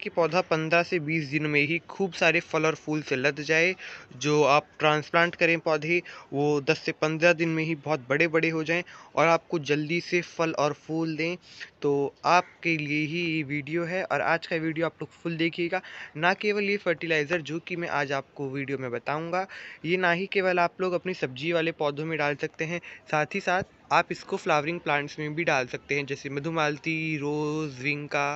कि पौधा 15 से 20 दिन में ही खूब सारे फल और फूल से लद जाए जो आप ट्रांसप्लांट करें पौधे वो 10 से 15 दिन में ही बहुत बड़े बड़े हो जाएं और आपको जल्दी से फल और फूल दें तो आपके लिए ही ये वीडियो है और आज का वीडियो आप लोग फुल देखिएगा ना केवल ये फर्टिलाइज़र जो कि मैं आज आपको वीडियो में बताऊँगा ये ना ही केवल आप लोग अपनी सब्जी वाले पौधों में डाल सकते हैं साथ ही साथ आप इसको फ्लावरिंग प्लांट्स में भी डाल सकते हैं जैसे मधुमालती रोज़ विंका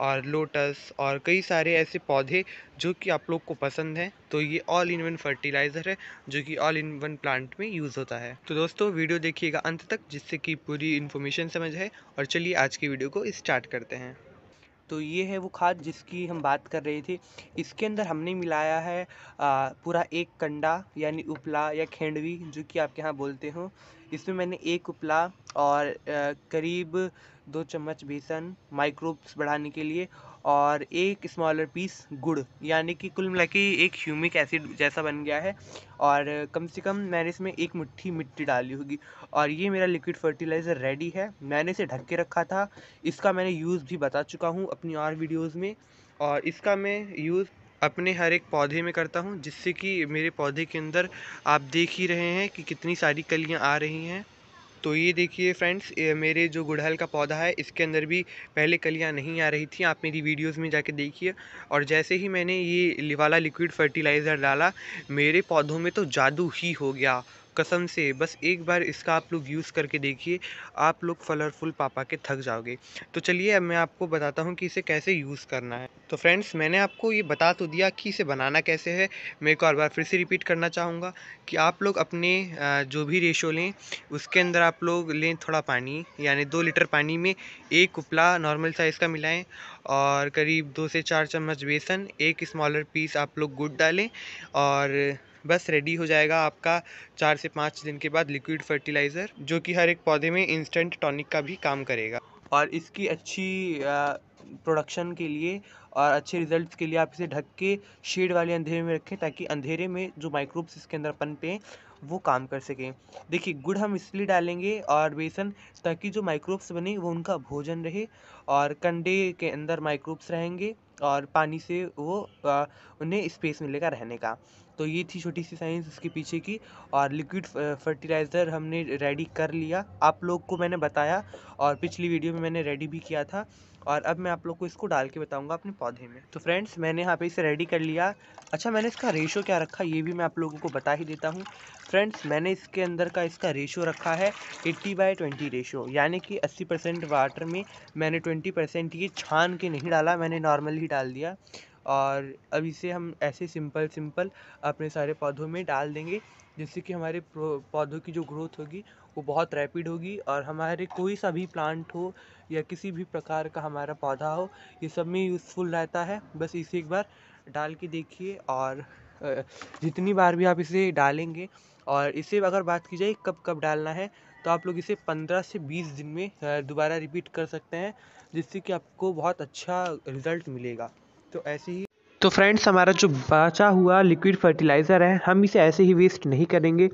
और लोटस और कई सारे ऐसे पौधे जो कि आप लोग को पसंद हैं तो ये ऑल इन वन फर्टिलाइज़र है जो कि ऑल इन वन प्लांट में यूज़ होता है तो दोस्तों वीडियो देखिएगा अंत तक जिससे कि पूरी इन्फॉर्मेशन समझ है और चलिए आज की वीडियो को स्टार्ट करते हैं तो ये है वो खाद जिसकी हम बात कर रहे थे इसके अंदर हमने मिलाया है आ, पूरा एक कंडा यानी उपला या खेंडवी जो कि आप यहाँ बोलते हो इसमें मैंने एक उपला और करीब दो चम्मच बेसन माइक्रोब्स बढ़ाने के लिए और एक स्मॉलर पीस गुड़ यानी कि कुल मिला के एक ह्यूमिक एसिड जैसा बन गया है और कम से कम मैंने इसमें एक मुट्ठी मिट्टी डाली होगी और ये मेरा लिक्विड फर्टिलाइज़र रेडी है मैंने इसे ढक के रखा था इसका मैंने यूज़ भी बता चुका हूँ अपनी और वीडियोज़ में और इसका मैं यूज़ अपने हर एक पौधे में करता हूँ जिससे कि मेरे पौधे के अंदर आप देख ही रहे हैं कि कितनी सारी कलियाँ आ रही हैं तो ये देखिए फ्रेंड्स मेरे जो गुड़हल का पौधा है इसके अंदर भी पहले कलियाँ नहीं आ रही थी आप मेरी वीडियोस में जाके देखिए और जैसे ही मैंने ये वाला लिक्विड फर्टिलाइज़र डाला मेरे पौधों में तो जादू ही हो गया कसम से बस एक बार इसका आप लोग यूज़ करके देखिए आप लोग कलरफुल पापा के थक जाओगे तो चलिए अब मैं आपको बताता हूँ कि इसे कैसे यूज़ करना है तो फ्रेंड्स मैंने आपको ये बता तो दिया कि इसे बनाना कैसे है मैं एक और बार फिर से रिपीट करना चाहूँगा कि आप लोग अपने जो भी रेशो लें उसके अंदर आप लोग लें थोड़ा पानी यानी दो लीटर पानी में एक उपला नॉर्मल साइज़ का मिलाएँ और करीब दो से चार चम्मच बेसन एक स्मॉलर पीस आप लोग गुड़ डालें और बस रेडी हो जाएगा आपका चार से पाँच दिन के बाद लिक्विड फर्टिलाइज़र जो कि हर एक पौधे में इंस्टेंट टॉनिक का भी काम करेगा और इसकी अच्छी प्रोडक्शन के लिए और अच्छे रिजल्ट्स के लिए आप इसे ढक के शेड वाले अंधेरे में रखें ताकि अंधेरे में जो माइक्रोब्स इसके अंदर पनपें वो काम कर सकें देखिए गुड़ हम इसलिए डालेंगे और बेसन ताकि जो माइक्रोब्स बने वो उनका भोजन रहे और कंडे के अंदर माइक्रोब्स रहेंगे और पानी से वो उन्हें स्पेस मिलेगा रहने का तो ये थी छोटी सी साइंस इसके पीछे की और लिक्विड फर्टिलाइज़र हमने रेडी कर लिया आप लोग को मैंने बताया और पिछली वीडियो में मैंने रेडी भी किया था और अब मैं आप लोग को इसको डाल के बताऊँगा अपने पौधे में तो फ्रेंड्स मैंने यहाँ पे इसे रेडी कर लिया अच्छा मैंने इसका रेशो क्या रखा ये भी मैं आप लोगों को बता ही देता हूँ फ्रेंड्स मैंने इसके अंदर का इसका रेशो रखा है एट्टी बाई ट्वेंटी रेशो यानी कि अस्सी परसेंट वाटर में मैंने ट्वेंटी परसेंट ये छान के नहीं डाला मैंने नॉर्मल ही डाल दिया और अब इसे हम ऐसे सिंपल सिंपल अपने सारे पौधों में डाल देंगे जिससे कि हमारे पौधों की जो ग्रोथ होगी वो बहुत रैपिड होगी और हमारे कोई सा भी प्लांट हो या किसी भी प्रकार का हमारा पौधा हो ये सब में यूज़फुल रहता है बस इसे एक बार डाल के देखिए और जितनी बार भी आप इसे डालेंगे और इसे अगर बात की जाए कब कब डालना है तो आप लोग इसे 15 से 20 दिन में दोबारा रिपीट कर सकते हैं जिससे कि आपको बहुत अच्छा रिज़ल्ट मिलेगा तो ऐसे ही तो फ्रेंड्स हमारा जो बचा हुआ लिक्विड फर्टिलाइज़र है हम इसे ऐसे ही वेस्ट नहीं करेंगे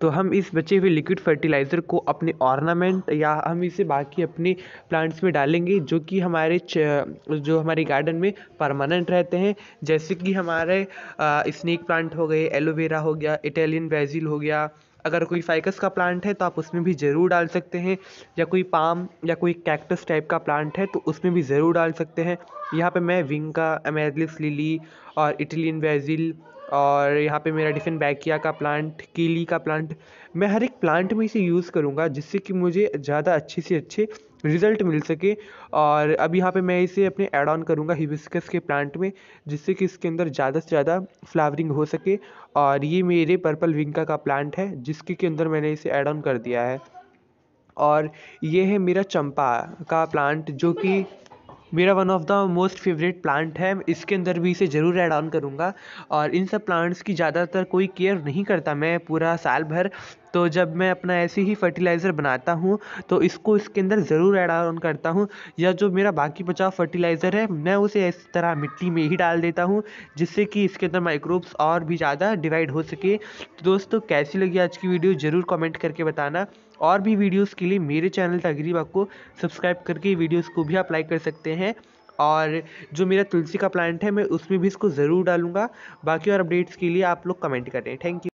तो हम इस बचे हुए लिक्विड फर्टिलाइज़र को अपने ऑर्नामेंट या हम इसे बाकी अपने प्लांट्स में डालेंगे जो कि हमारे जो हमारे गार्डन में परमानेंट रहते हैं जैसे कि हमारे स्नेक प्लांट हो गए एलोवेरा हो गया इटालियन ब्राज़ील हो गया अगर कोई फ़ाइकस का प्लांट है तो आप उसमें भी ज़रूर डाल सकते हैं या कोई पाम या कोई कैक्टस टाइप का प्लांट है तो उसमें भी ज़रूर डाल सकते हैं यहाँ पे मैं विंका अमेजलिस लिली और इटलियन वेजिल और यहाँ पे मेरा डिफिन बैकिया का प्लांट कीली का प्लांट मैं हर एक प्लांट में इसे यूज़ करूँगा जिससे कि मुझे ज़्यादा अच्छे से अच्छे रिज़ल्ट मिल सके और अब यहाँ पे मैं इसे अपने ऐड ऑन करूँगा हिबिस्कस के प्लांट में जिससे कि इसके अंदर ज़्यादा से ज़्यादा फ्लावरिंग हो सके और ये मेरे पर्पल विंका का प्लांट है जिसके के अंदर मैंने इसे ऐड ऑन कर दिया है और ये है मेरा चंपा का प्लांट जो कि मेरा one of the most favourite plant है इसके अंदर भी इसे ज़रूर ऐड ऑन करूँगा और इन सब प्लांट्स की ज़्यादातर कोई केयर नहीं करता मैं पूरा साल भर तो जब मैं अपना ऐसे ही फ़र्टिलाइज़र बनाता हूँ तो इसको इसके अंदर ज़रूर एड ऑन करता हूँ या जो मेरा बाकी बचा फ़र्टिलाइज़र है मैं उसे इस तरह मिट्टी में ही डाल देता हूँ जिससे कि इसके अंदर माइक्रोब्स और भी ज़्यादा डिवाइड हो सके तो दोस्तों कैसी लगी आज की वीडियो ज़रूर कमेंट करके बताना और भी वीडियोस के लिए मेरे चैनल तगरीब आपको सब्सक्राइब करके वीडियोस को भी अप्लाई कर सकते हैं और जो मेरा तुलसी का प्लांट है मैं उसमें भी इसको ज़रूर डालूंगा बाकी और अपडेट्स के लिए आप लोग कमेंट करें थैंक यू